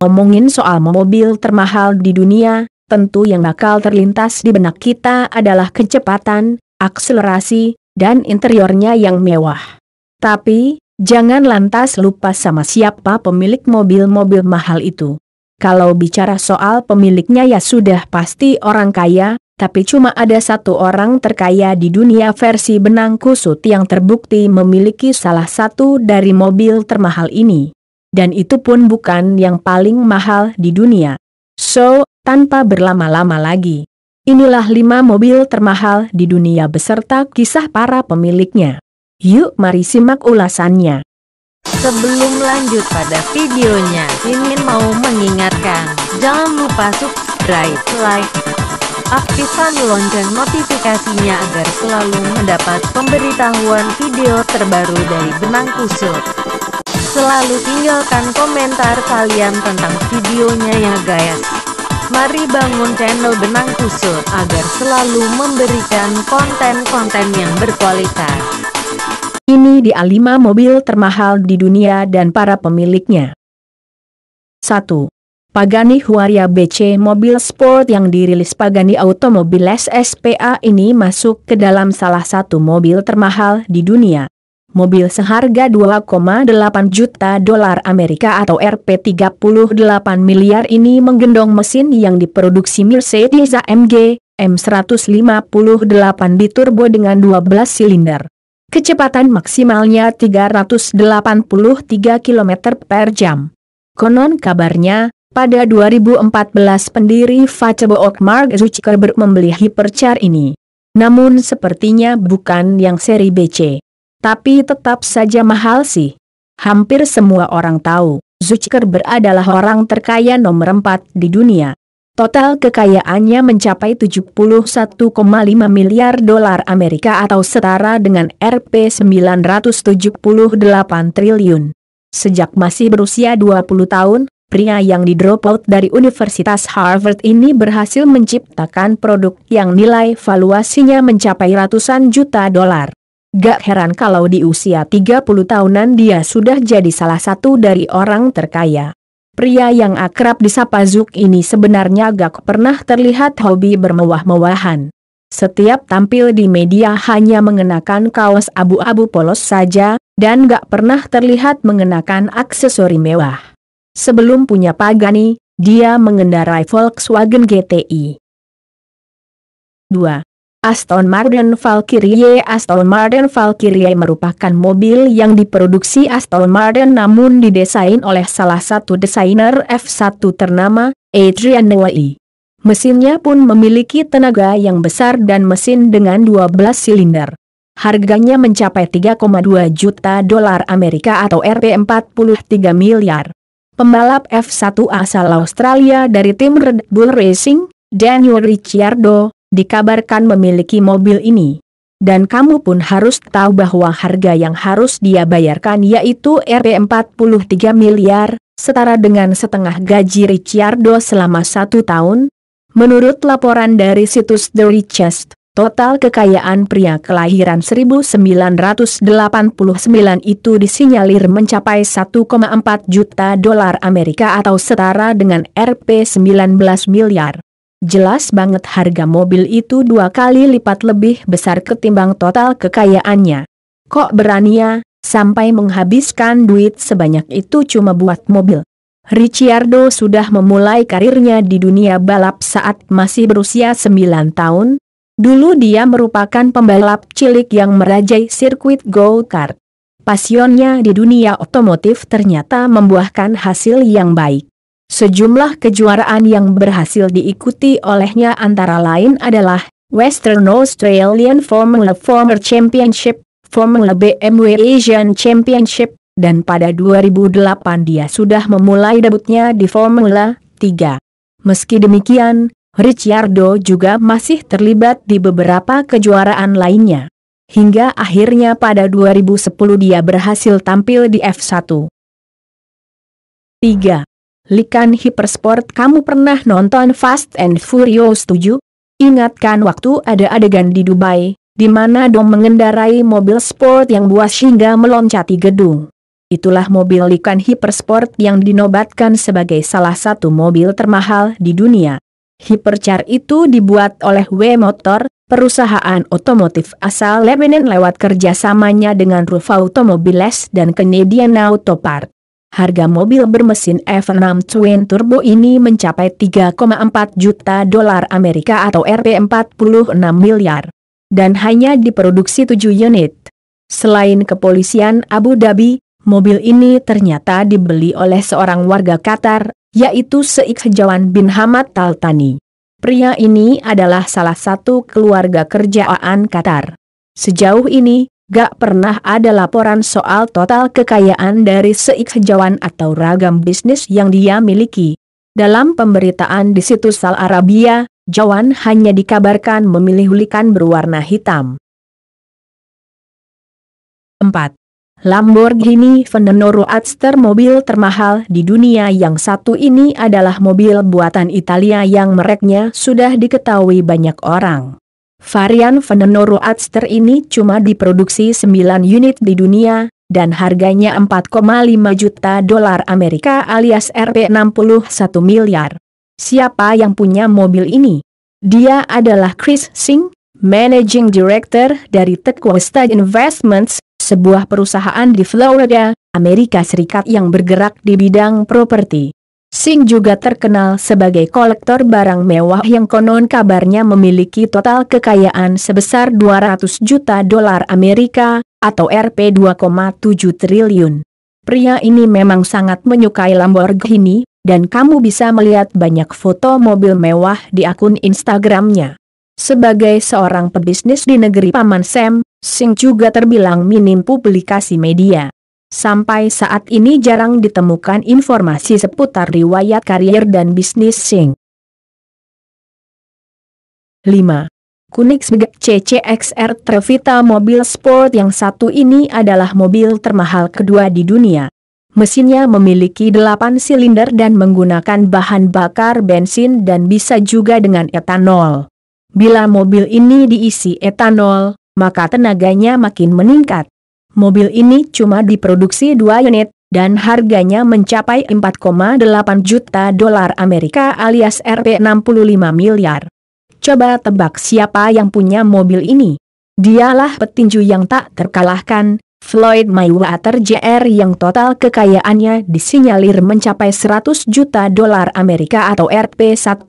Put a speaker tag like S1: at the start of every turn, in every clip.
S1: Ngomongin soal mobil termahal di dunia, tentu yang bakal terlintas di benak kita adalah kecepatan, akselerasi, dan interiornya yang mewah. Tapi, jangan lantas lupa sama siapa pemilik mobil-mobil mahal itu. Kalau bicara soal pemiliknya ya sudah pasti orang kaya, tapi cuma ada satu orang terkaya di dunia versi benang kusut yang terbukti memiliki salah satu dari mobil termahal ini dan itu pun bukan yang paling mahal di dunia. So, tanpa berlama-lama lagi. Inilah lima mobil termahal di dunia beserta kisah para pemiliknya. Yuk mari simak ulasannya. Sebelum lanjut pada videonya, Mimin mau mengingatkan, jangan lupa subscribe, like, aktifkan lonceng notifikasinya agar selalu mendapat pemberitahuan video terbaru dari Benang Kusut. Selalu tinggalkan komentar kalian tentang videonya ya guys. Mari bangun channel Benang Kusut agar selalu memberikan konten-konten yang berkualitas. Ini di a 5 mobil termahal di dunia dan para pemiliknya. 1. Pagani Huaria BC mobil sport yang dirilis Pagani Automobiles SPA ini masuk ke dalam salah satu mobil termahal di dunia. Mobil seharga 2,8 juta dolar Amerika atau Rp38 miliar ini menggendong mesin yang diproduksi Mercedes AMG M158 Biturbo dengan 12 silinder. Kecepatan maksimalnya 383 km per jam. Konon kabarnya, pada 2014 pendiri Facebook Mark Zuckerberg membeli hypercar ini. Namun sepertinya bukan yang seri BC. Tapi tetap saja mahal sih. Hampir semua orang tahu, Zuckerberg adalah orang terkaya nomor 4 di dunia. Total kekayaannya mencapai 71,5 miliar dolar Amerika atau setara dengan Rp 978 triliun. Sejak masih berusia 20 tahun, pria yang drop out dari Universitas Harvard ini berhasil menciptakan produk yang nilai valuasinya mencapai ratusan juta dolar. Gak heran kalau di usia 30 tahunan dia sudah jadi salah satu dari orang terkaya. Pria yang akrab disapa Zuk ini sebenarnya gak pernah terlihat hobi bermewah-mewahan. Setiap tampil di media hanya mengenakan kaos abu-abu polos saja, dan gak pernah terlihat mengenakan aksesori mewah. Sebelum punya Pagani, dia mengendarai Volkswagen GTI. 2. Aston Martin Valkyrie Aston Martin Valkyrie merupakan mobil yang diproduksi Aston Martin namun didesain oleh salah satu desainer F1 ternama, Adrian Newey. Mesinnya pun memiliki tenaga yang besar dan mesin dengan 12 silinder. Harganya mencapai 3,2 juta dolar Amerika atau Rp 43 miliar. Pembalap F1 asal Australia dari tim Red Bull Racing, Daniel Ricciardo, dikabarkan memiliki mobil ini. Dan kamu pun harus tahu bahwa harga yang harus dia bayarkan yaitu Rp43 miliar, setara dengan setengah gaji Ricciardo selama satu tahun. Menurut laporan dari situs The Richest, total kekayaan pria kelahiran 1989 itu disinyalir mencapai 1,4 juta dolar Amerika atau setara dengan Rp19 miliar. Jelas banget harga mobil itu dua kali lipat lebih besar ketimbang total kekayaannya. Kok berani ya sampai menghabiskan duit sebanyak itu cuma buat mobil. Ricciardo sudah memulai karirnya di dunia balap saat masih berusia 9 tahun. Dulu dia merupakan pembalap cilik yang merajai sirkuit go-kart. Pasionnya di dunia otomotif ternyata membuahkan hasil yang baik. Sejumlah kejuaraan yang berhasil diikuti olehnya antara lain adalah Western Australian Formula Former Championship, Formula BMW Asian Championship, dan pada 2008 dia sudah memulai debutnya di Formula 3. Meski demikian, Ricciardo juga masih terlibat di beberapa kejuaraan lainnya. Hingga akhirnya pada 2010 dia berhasil tampil di F1. 3. Likan Hypersport kamu pernah nonton Fast and Furious 7? Ingatkan waktu ada adegan di Dubai, di mana Dom mengendarai mobil sport yang buas hingga meloncati gedung. Itulah mobil Likan Hypersport yang dinobatkan sebagai salah satu mobil termahal di dunia. Hipercar itu dibuat oleh W Motor, perusahaan otomotif asal Lebanon lewat kerjasamanya dengan Rufa Automobiles dan Canadian Auto Parts. Harga mobil bermesin F6 Twin Turbo ini mencapai 3,4 juta dolar Amerika atau Rp 46 miliar. Dan hanya diproduksi 7 unit. Selain kepolisian Abu Dhabi, mobil ini ternyata dibeli oleh seorang warga Qatar, yaitu Seik Hejawan bin Hamad Taltani. Pria ini adalah salah satu keluarga kerjaan Qatar. Sejauh ini, Gak pernah ada laporan soal total kekayaan dari seikhjawan atau ragam bisnis yang dia miliki. Dalam pemberitaan di situs Al Arabia, Jawan hanya dikabarkan memilih hulikan berwarna hitam. 4. Lamborghini Venenoro Adster mobil termahal di dunia yang satu ini adalah mobil buatan Italia yang mereknya sudah diketahui banyak orang. Varian Venenoro Adster ini cuma diproduksi 9 unit di dunia, dan harganya 4,5 juta dolar Amerika alias Rp61 miliar. Siapa yang punya mobil ini? Dia adalah Chris Singh, Managing Director dari Tekwesta Investments, sebuah perusahaan di Florida, Amerika Serikat yang bergerak di bidang properti. Sing juga terkenal sebagai kolektor barang mewah yang konon kabarnya memiliki total kekayaan sebesar 200 juta dolar Amerika, atau Rp 2,7 triliun. Pria ini memang sangat menyukai Lamborghini, dan kamu bisa melihat banyak foto mobil mewah di akun Instagramnya. Sebagai seorang pebisnis di negeri Paman Sam, Sing juga terbilang minim publikasi media. Sampai saat ini jarang ditemukan informasi seputar riwayat karier dan bisnis Sing. 5. Koenigsegg CCXR Trevita mobil sport yang satu ini adalah mobil termahal kedua di dunia. Mesinnya memiliki 8 silinder dan menggunakan bahan bakar bensin dan bisa juga dengan etanol. Bila mobil ini diisi etanol, maka tenaganya makin meningkat. Mobil ini cuma diproduksi dua unit, dan harganya mencapai 4,8 juta dolar Amerika alias Rp65 miliar. Coba tebak siapa yang punya mobil ini. Dialah petinju yang tak terkalahkan, Floyd Mayweather Jr. yang total kekayaannya disinyalir mencapai 100 juta dolar Amerika atau Rp 1,3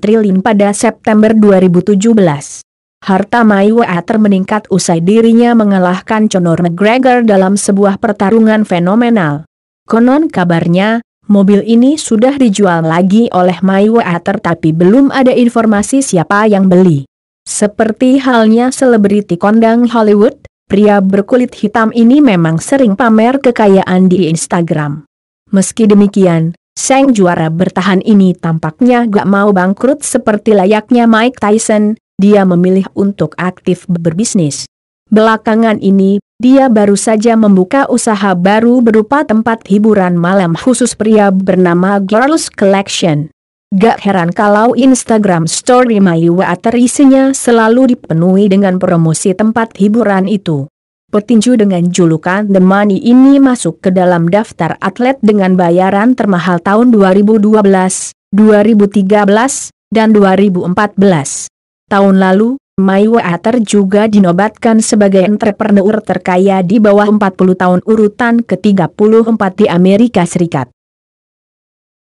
S1: triliun pada September 2017. Harta Mai termeningkat meningkat usai dirinya mengalahkan Conor McGregor dalam sebuah pertarungan fenomenal. Konon kabarnya, mobil ini sudah dijual lagi oleh Mai tapi belum ada informasi siapa yang beli. Seperti halnya selebriti kondang Hollywood, pria berkulit hitam ini memang sering pamer kekayaan di Instagram. Meski demikian, Sang juara bertahan ini tampaknya gak mau bangkrut seperti layaknya Mike Tyson, dia memilih untuk aktif berbisnis. Belakangan ini, dia baru saja membuka usaha baru berupa tempat hiburan malam khusus pria bernama Girls Collection. Gak heran kalau Instagram story Mayuwa terisinya selalu dipenuhi dengan promosi tempat hiburan itu. Petinju dengan julukan The Money ini masuk ke dalam daftar atlet dengan bayaran termahal tahun 2012, 2013, dan 2014. Tahun lalu, Water juga dinobatkan sebagai entrepreneur terkaya di bawah 40 tahun urutan ke-34 di Amerika Serikat.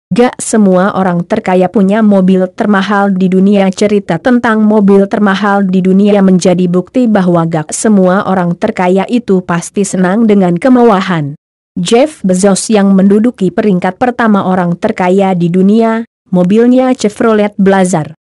S1: Gak semua orang terkaya punya mobil termahal di dunia Cerita tentang mobil termahal di dunia menjadi bukti bahwa gak semua orang terkaya itu pasti senang dengan kemewahan Jeff Bezos yang menduduki peringkat pertama orang terkaya di dunia, mobilnya Chevrolet Blazer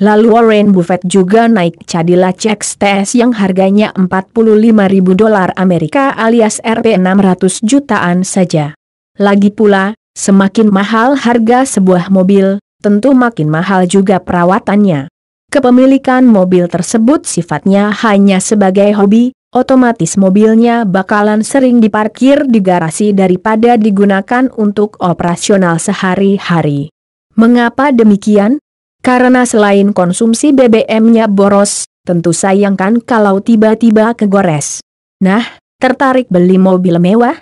S1: Lalu Warren Buffett juga naik Cadillac XTS yang harganya 45.000 dolar Amerika alias Rp 600 jutaan saja. Lagi pula, semakin mahal harga sebuah mobil, tentu makin mahal juga perawatannya. Kepemilikan mobil tersebut sifatnya hanya sebagai hobi, otomatis mobilnya bakalan sering diparkir di garasi daripada digunakan untuk operasional sehari-hari. Mengapa demikian? Karena selain konsumsi BBM-nya boros, tentu sayangkan kalau tiba-tiba kegores. Nah, tertarik beli mobil mewah?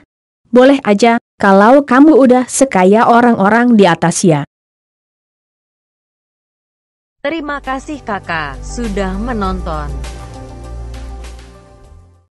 S1: Boleh aja, kalau kamu udah sekaya orang-orang di atas ya. Terima kasih kakak, sudah menonton.